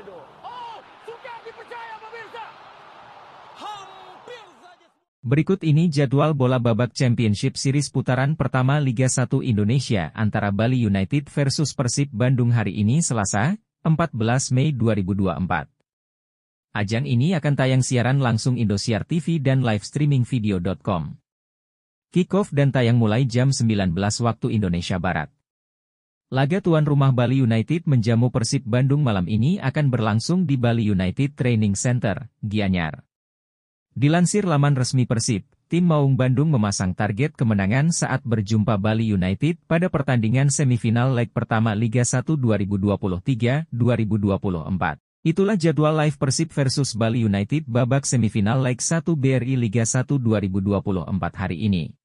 Semedo. Oh, suka dipercaya pemirsa. Berikut ini jadwal bola babak Championship Series putaran pertama Liga 1 Indonesia antara Bali United versus Persib Bandung hari ini Selasa, 14 Mei 2024. Ajang ini akan tayang siaran langsung Indosiar TV dan live streaming video.com. Kick-off dan tayang mulai jam 19 waktu Indonesia Barat. Laga tuan rumah Bali United menjamu Persib Bandung malam ini akan berlangsung di Bali United Training Center, Gianyar. Dilansir laman resmi Persib, tim Maung Bandung memasang target kemenangan saat berjumpa Bali United pada pertandingan semifinal leg pertama Liga 1 2023-2024. Itulah jadwal live Persib versus Bali United babak semifinal leg 1 BRI Liga 1 2024 hari ini.